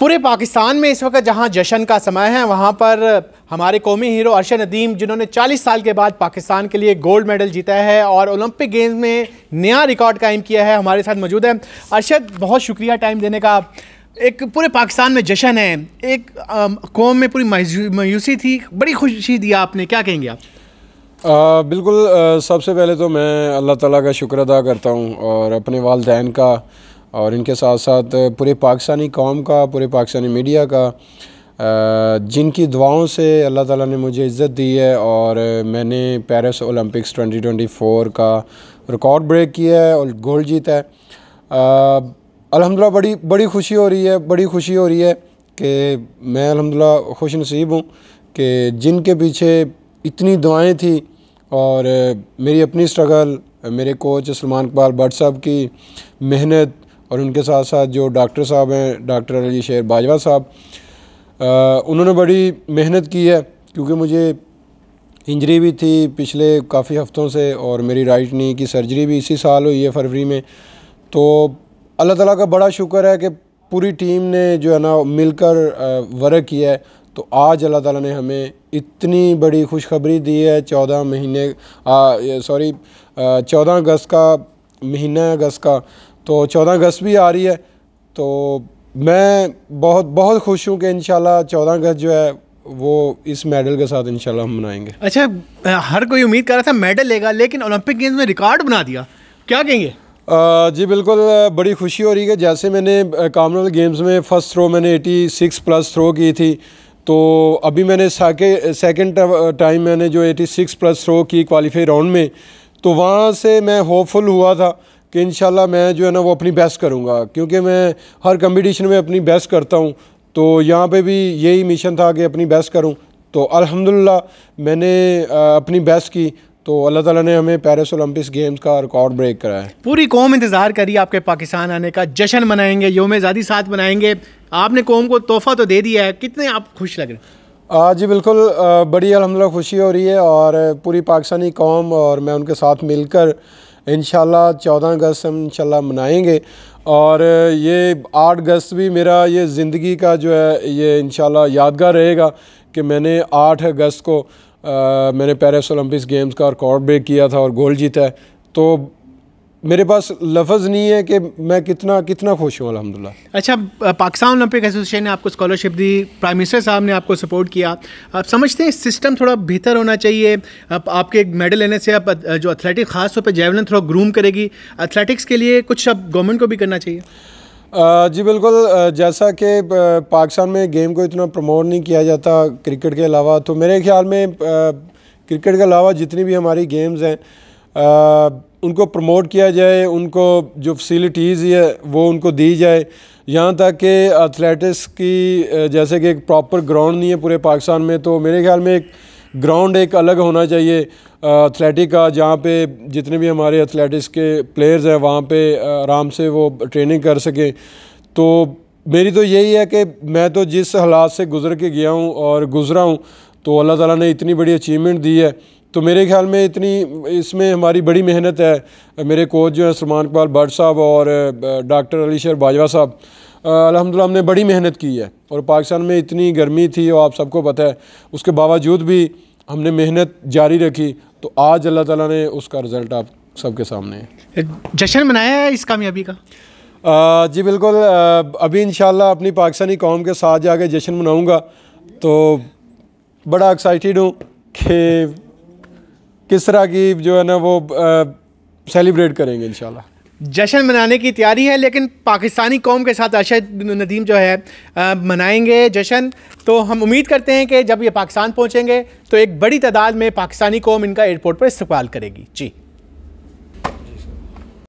पूरे पाकिस्तान में इस वक्त जहां जश्न का समय है वहां पर हमारे कौमी हीरो अरशद नदीम जिन्होंने 40 साल के बाद पाकिस्तान के लिए गोल्ड मेडल जीता है और ओलंपिक गेम्स में नया रिकॉर्ड कायम किया है हमारे साथ मौजूद है अरशद बहुत शुक्रिया टाइम देने का एक पूरे पाकिस्तान में जश्न है एक कौम में पूरी मायूसी थी बड़ी खुशी दी आपने क्या कहेंगे आप आ, बिल्कुल सबसे पहले तो मैं अल्लाह ताला का शुक्र अदा करता हूँ और अपने वालदेन का और इनके साथ साथ पूरे पाकिस्तानी कौम का पूरे पाकिस्तानी मीडिया का जिनकी दुआओं से अल्लाह ताला ने मुझे इज़्ज़त दी है और मैंने पेरिस ओलंपिक्स 2024 का रिकॉर्ड ब्रेक किया है और गोल्ड जीता है अल्हम्दुलिल्लाह बड़ी बड़ी खुशी हो रही है बड़ी खुशी हो रही है कि मैं अल्हम्दुलिल्लाह खुश नसीब हूँ कि जिनके पीछे इतनी दुआएँ थी और मेरी अपनी स्ट्रगल मेरे कोच सलमान इकबाल भट्ट साहब की मेहनत और उनके साथ साथ जो डॉक्टर साहब हैं डॉक्टर अली शेर बाजवा साहब उन्होंने बड़ी मेहनत की है क्योंकि मुझे इंजरी भी थी पिछले काफ़ी हफ़्तों से और मेरी राइट नी की सर्जरी भी इसी साल हुई है फरवरी में तो अल्लाह ताला का बड़ा शुक्र है कि पूरी टीम ने जो है ना मिलकर वर्क किया है तो आज अल्लाह ताला ने हमें इतनी बड़ी खुशखबरी दी है चौदह महीने सॉरी चौदह अगस्त का महीना अगस्त का तो चौदह अगस्त भी आ रही है तो मैं बहुत बहुत खुश हूँ कि इन चौदह अगस्त जो है वो इस मेडल के साथ इनशाला हम मनाएंगे अच्छा हर कोई उम्मीद कर रहा था मेडल लेगा लेकिन ओलंपिक गेम्स में रिकॉर्ड बना दिया क्या कहेंगे जी बिल्कुल बड़ी खुशी हो रही है जैसे मैंने कामनवेल्थ गेम्स में फ़र्स्ट थ्रो मैंने 86 प्लस थ्रो की थी तो अभी मैंने साके सेकेंड टाइम मैंने जो 86 प्लस थ्रो की क्वालिफाई राउंड में तो वहाँ से मैं होपफुल हुआ था कि इन मैं जो है ना वो अपनी बेस्ट करूँगा क्योंकि मैं हर कम्पिटिशन में अपनी बेस्ट करता हूँ तो यहाँ पर भी यही मिशन था कि अपनी बेस्ट करूँ तो अलहमदिल्ला मैंने अपनी बेस्ट की तो अल्लाह ताला ने हमें पेरिस ओलंपिक गेम्स का रिकॉर्ड ब्रेक कराया पूरी कौम इंतज़ार करी आपके पाकिस्तान आने का जश्न मनाएंगे योम आज़ादी साथ मनाएंगे आपने कौम को तोहफ़ा तो दे दिया है कितने आप खुश लग रहे हैं जी बिल्कुल बड़ी अलहमदिल्ला खुशी हो रही है और पूरी पाकिस्तानी कौम और मैं उनके साथ मिलकर इन चौदह अगस्त हम इंशाल्लाह मनाएंगे और ये आठ अगस्त भी मेरा ये ज़िंदगी का जो है ये इंशाल्लाह यादगार रहेगा कि मैंने आठ अगस्त को आ, मैंने पेरिस ओलंपिक्स गेम्स का रिकॉर्ड ब्रेक किया था और गोल्ड जीता है तो मेरे पास लफज नहीं है कि मैं कितना कितना खुश हूँ अलहमदिल्ला अच्छा पाकिस्तान ओलंपिक एसोसिएशन ने आपको स्कॉलरशिप दी प्राइम मिनिस्टर साहब ने आपको सपोर्ट किया आप समझते हैं सिस्टम थोड़ा बेहतर होना चाहिए आप आपके मेडल लेने से आप जो एथलेटिक खास तौर पर जेवलिन थोड़ा ग्रूम करेगी एथलेटिक्स के लिए कुछ अब गवर्नमेंट को भी करना चाहिए जी बिल्कुल जैसा कि पाकिस्तान में गेम को इतना प्रमोट नहीं किया जाता क्रिकेट के अलावा तो मेरे ख्याल में क्रिकेट के अलावा जितनी भी हमारी गेम्स हैं उनको प्रमोट किया जाए उनको जो फैसिलिटीज़ है वो उनको दी जाए यहाँ तक कि एथलेटिक्स की जैसे कि एक प्रॉपर ग्राउंड नहीं है पूरे पाकिस्तान में तो मेरे ख्याल में एक ग्राउंड एक अलग होना चाहिए एथलेटिक का जहाँ पे जितने भी हमारे एथलेटिक्स के प्लेयर्स हैं वहाँ पे आराम से वो ट्रेनिंग कर सकें तो मेरी तो यही है कि मैं तो जिस हालात से गुज़र के गया हूँ और गुज़रा हूँ तो अल्लाह ताला ने इतनी बड़ी अचीवमेंट दी है तो मेरे ख्याल में इतनी इसमें हमारी बड़ी मेहनत है मेरे कोच जो हैं सलमान इकबाल भट्ट साहब और डॉक्टर अली शेर बाजवा साहब अलहमदिल्ला हमने बड़ी मेहनत की है और पाकिस्तान में इतनी गर्मी थी और आप सबको पता है उसके बावजूद भी हमने मेहनत जारी रखी तो आज अल्लाह ताला ने उसका रिज़ल्ट आप सबके सामने है जश्न मनाया है इस कामयाबी का आ, जी बिल्कुल अभी इन अपनी पाकिस्तानी कौम के साथ जाके जश्न मनाऊँगा तो बड़ा एक्साइटेड हूँ कि किस तरह की जो है ना वो सेलिब्रेट करेंगे इन जश्न मनाने की तैयारी है लेकिन पाकिस्तानी कौम के साथ अरशद नदीम जो है आ, मनाएंगे जश्न तो हम उम्मीद करते हैं कि जब ये पाकिस्तान पहुँचेंगे तो एक बड़ी तादाद में पाकिस्तानी कौम इनका एयरपोर्ट पर इस्तेमाल करेगी जी